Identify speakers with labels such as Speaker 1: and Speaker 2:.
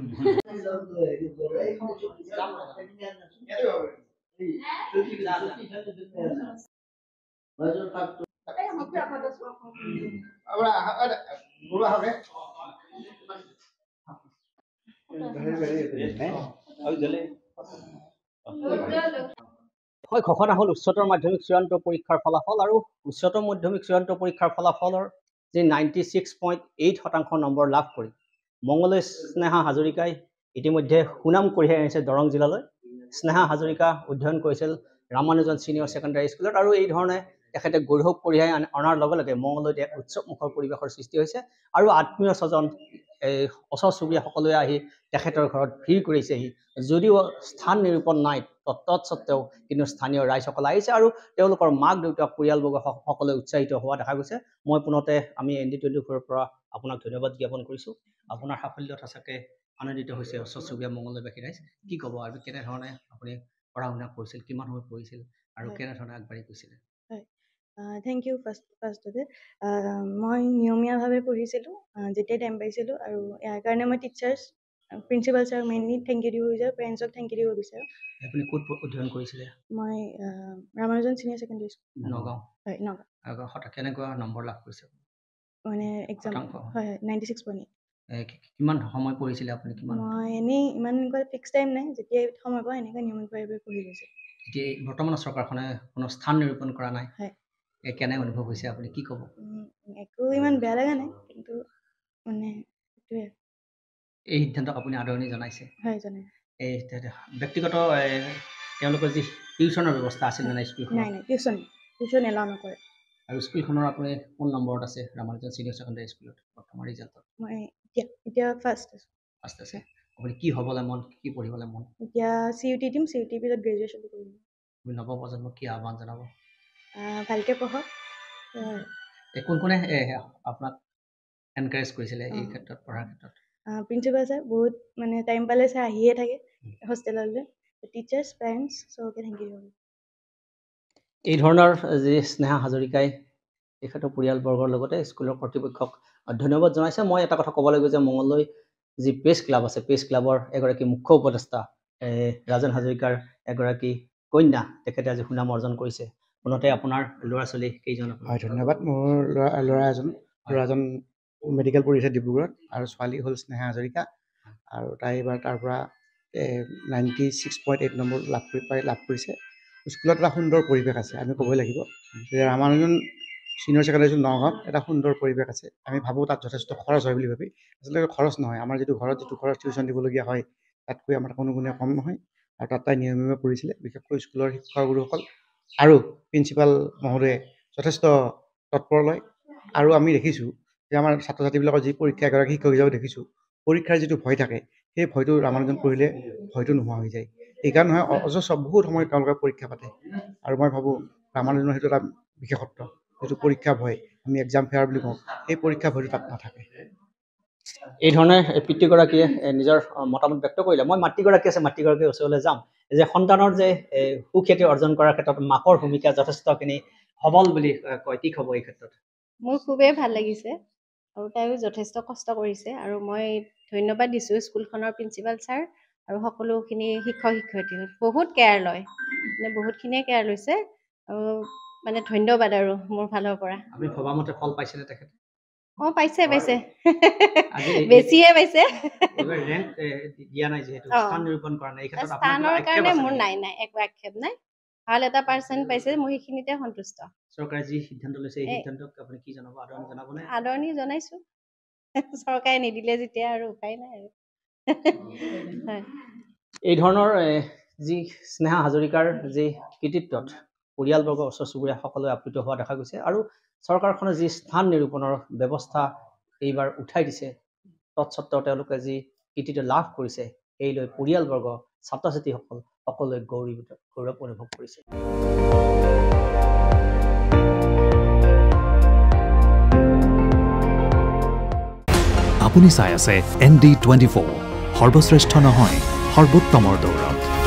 Speaker 1: হয়
Speaker 2: ঘোষণা হ'ল উচ্চতৰ মাধ্যমিক চূড়ান্ত পৰীক্ষাৰ ফলাফল আৰু উচ্চতৰ মাধ্যমিক চূড়ান্ত পৰীক্ষাৰ ফলাফলৰ যি নাইণ্টি ছিক্স পইণ্ট এইট শতাংশ নম্বৰ লাভ কৰি মংগলৈ স্নেহা হাজৰিকাই ইতিমধ্যে সুনাম কঢ়িয়াই আনিছে দৰং জিলালৈ স্নেহা হাজৰিকা অধ্যয়ন কৰিছিল ৰামানুজন ছিনিয়ৰ ছেকেণ্ডেৰী স্কুলত আৰু এই ধৰণে তেখেতে গৌৰৱ কঢ়িয়াই অনাৰ লগে লগে মংগলৈ এক উৎসৱমুখৰ পৰিৱেশৰ সৃষ্টি হৈছে আৰু আত্মীয় স্বজন এই ওচৰ চুবুৰীয়া সকলোৱে আহি তেখেতৰ ঘৰত ভিৰ কৰিছেহি যদিও স্থান নিৰূপণ নাই তৎসত্বেও কিন্তু স্থানীয় ৰাইজসকল আহিছে আৰু তেওঁলোকৰ মাক দেউতাক পৰিয়ালবৰ্গ সকলোৱে উৎসাহিত হোৱা দেখা গৈছে মই পুনতে আমি এন ডি টুৱেণ্টি ফ'ৰৰ পৰা আপোনাক ধন্যবাদ জ্ঞাপন কৰিছোঁ আপোনাৰ সাফল্যত সঁচাকৈ আনন্দিত হৈছে ওচৰ চুবুৰীয়া মংগলবাসী ৰাইজ কি ক'ব আৰু কেনেধৰণে আপুনি পঢ়া শুনা কৰিছিল কিমান সময় পঢ়িছিল আৰু কেনেধৰণে আগবাঢ়ি গৈছিলে
Speaker 1: থেংক ইউ ফাৰ্ষ্ট ফাৰ্ষ্টতে মই নিয়মীয়াভাৱে পঢ়িছিলোঁ যেতিয়াই টাইম পাইছিলোঁ আৰু ইয়াৰ কাৰণে মই টিচাৰ্ছ প্ৰিন্সিপাল ছাৰক মেইনলি থেংক ইউ দিব বিচাৰোঁ পেৰেণ্টছক থেংক ইউ দিব বিচাৰোঁ
Speaker 2: আপুনি ক'ত অধ্যয়ন কৰিছিলে
Speaker 1: মই Ramanujan senior secondary school Nagaon হয়
Speaker 2: নগাঁও হঠাৎ কেনেকুৱা নম্বৰ লাভ কৰিছে
Speaker 1: মানে এক্সাম হয় নাইণ্টি ছিক্স
Speaker 2: পইণ্ট কিমান সময় পঢ়িছিলে আপুনি কিমান
Speaker 1: মই এনেই ইমান ফিক্স টাইম নাই যেতিয়াই সময় পাওঁ এনেকৈ নিয়মিতভাৱে পঢ়ি গৈছোঁ
Speaker 2: এতিয়া বৰ্তমানৰ চৰকাৰখনে কোনো স্থান নিৰূপণ কৰা নাই হয় কেনে অনুভৱ হৈছে আপুনি কি ক'ব
Speaker 1: একো ইমান বেয়া লাগা নাই কিন্তু মানে
Speaker 2: এই সিদ্ধান্তক আপুনি আদৰণি জনাইছে এই ব্যক্তিগত তেওঁলোকৰ যি টিউশ্যনৰ ব্যৱস্থা আছিল মানে স্কুলখন
Speaker 1: টিউশ্যন এলাও নকৰে
Speaker 2: আৰু স্কুলখনৰ আপুনি কোন নম্বৰত আছে ৰামানুজন ছিনিয়ৰ ছেকেণ্ডাৰী স্কুলত প্ৰথমৰ ৰিজাল্টত
Speaker 1: মই এতিয়া ফাৰ্ষ্ট আছোঁ
Speaker 2: ফাৰ্ষ্ট আছে আপুনি কি হ'বলৈ মন কি পঢ়িবলৈ মন
Speaker 1: এতিয়া চি ইউ টি দিম চি ইউ টিৰ পিছত গ্ৰেজুৱেশ্যন কৰিম
Speaker 2: আপুনি নৱপ্ৰজন্মক কি আহ্বান জনাব ভালকে পঢ়ক কোন কোনে আপোনাক এনকাৰেজ কৰিছিলে এই ক্ষেত্ৰত পঢ়াৰ
Speaker 1: ক্ষেত্ৰত প্ৰিন্সিপাল ছাৰ বহুত মানে টাইম পালে ছাৰ আহিয়ে থাকে হোষ্টেললৈ টিচাৰ্ছ পেৰেণ্টছ চবকে থেংক ইউ
Speaker 2: এই ধৰণৰ যি স্নেহা হাজৰিকাই এখেতৰ পৰিয়ালবৰ্গৰ লগতে স্কুলৰ কৰ্তৃপক্ষক ধন্যবাদ জনাইছে মই এটা কথা ক'ব লাগিব যে মঙলদৈ যি প্ৰেছ ক্লাব আছে প্ৰেছ ক্লাবৰ এগৰাকী মুখ্য উপদেষ্টা ৰাজেন হাজৰিকাৰ এগৰাকী কন্যা তেখেতে আজি সুনাম অৰ্জন কৰিছে ফোনতে আপোনাৰ ল'ৰা ছোৱালী কেইজন
Speaker 3: হয় ধন্যবাদ মোৰ ল'ৰা ল'ৰা এজন ল'ৰাজন মেডিকেল পঢ়িছে ডিব্ৰুগড়ত আৰু ছোৱালী হ'ল স্নেহা হাজৰিকা আৰু তাই এইবাৰ তাৰ পৰা নাইণ্টি ছিক্স পইণ্ট এইট নম্বৰ লাভ কৰি পাই লাভ কৰিছে স্কুলত এটা সুন্দৰ পৰিৱেশ আছে আমি ক'বই লাগিব যে ৰামানুজন ছিনিয়ৰ ছেকেণ্ডাৰী নগাঁৱত এটা সুন্দৰ পৰিৱেশ আছে আমি ভাবোঁ তাত যথেষ্ট খৰচ হয় বুলি ভাবি আচলতে খৰচ নহয় আমাৰ যিটো ঘৰত যিটো খৰচ টিউশ্যন দিবলগীয়া হয় তাতকৈ আমাৰ কোনো গুণে কম নহয় আৰু তাত তাই নিয়মীয়া পঢ়িছিলে বিশেষকৈ স্কুলৰ শিক্ষাগুৰুসকল আৰু প্ৰিঞ্চিপাল মহোদয়ে যথেষ্ট তৎপৰ লয় আৰু আমি দেখিছোঁ যে আমাৰ ছাত্ৰ ছাত্ৰীবিলাকৰ যি পৰীক্ষা এগৰাকী শিক্ষক হিচাপে দেখিছোঁ পৰীক্ষাৰ যিটো ভয় থাকে সেই ভয়টো ৰামানুজন পঢ়িলে ভয়টো নোহোৱা হৈ যায় সেইকাৰণে নহয় অজস্ৰ বহুত সময় তেওঁলোকে পৰীক্ষা পাতে আৰু মই ভাবোঁ ৰামানুজনৰ সেইটো এটা বিশেষত্ব যিটো পৰীক্ষা ভয় আমি এক্সাম ফেয়াৰ বুলি কওঁ সেই পৰীক্ষা ভয়টো তাত নাথাকে এইধৰণে পিতৃগৰাকীয়ে নিজৰ
Speaker 2: মতামত ব্যক্ত কৰিলে মই মাতৃগৰাকী আছে মাতৃগৰাকীৰ ওচৰলৈ যাম যে সন্তানৰ যে সুখ্যাতি অৰ্জন কৰাৰ ক্ষেত্ৰত মাকৰ ভূমিকা যথেষ্টখিনি সবল বুলি কয় কি ক'ব এই ক্ষেত্ৰত
Speaker 1: মোৰ খুবেই ভাল লাগিছে আৰু তাইও যথেষ্ট কষ্ট কৰিছে আৰু মই ধন্যবাদ দিছোঁ স্কুলখনৰ প্ৰিঞ্চিপাল ছাৰ আৰু সকলোখিনি শিক্ষক শিক্ষয়িত্ৰী বহুত কেয়াৰ লয় মানে বহুতখিনিয়ে কেয়াৰ লৈছে আৰু মানে ধন্যবাদ আৰু মোৰ ফালৰ পৰা
Speaker 2: আমি ভবামতে ফল পাইছিলে তেখেতে
Speaker 1: অঁ পাইছে পাইছে বেছিয়ে পাইছে দিয়া নাই যিহেতু ভাল এটা পাৰ্চেণ্ট পাইছে মই সেইখিনিতে সন্তুষ্ট
Speaker 2: চৰকাৰে যি সিদ্ধান্ত লৈছে এই সিদ্ধান্তক আপুনি কি জনাব আদৰণি জনাব নে
Speaker 1: আদৰণি জনাইছো চৰকাৰে নিদিলে যেতিয়া আৰু উপায় নাই আৰু
Speaker 2: এই ধৰণৰ যি স্নেহা হাজৰিকাৰ যি কৃতিত্বত পৰিয়ালবৰ্গ ওচৰ চুবুৰীয়া সকলোৱে আপ্লুত হোৱা দেখা গৈছে আৰু চৰকাৰখনে যি স্থান নিৰূপণৰ ব্যৱস্থা এইবাৰ উঠাই দিছে তৎসত্ব তেওঁলোকে যি কৃতিত্ব লাভ কৰিছে সেই লৈ পৰিয়ালবৰ্গ ছাত্ৰ ছাত্ৰীসকল সকলোৱে গৌৰৱ গৌৰৱ অনুভৱ কৰিছে
Speaker 3: আপুনি চাই আছে এন ডি টুৱেণ্টি ফ'ৰ সৰ্বশ্ৰেষ্ঠ নহয় সৰ্বোত্তমৰ দৌৰত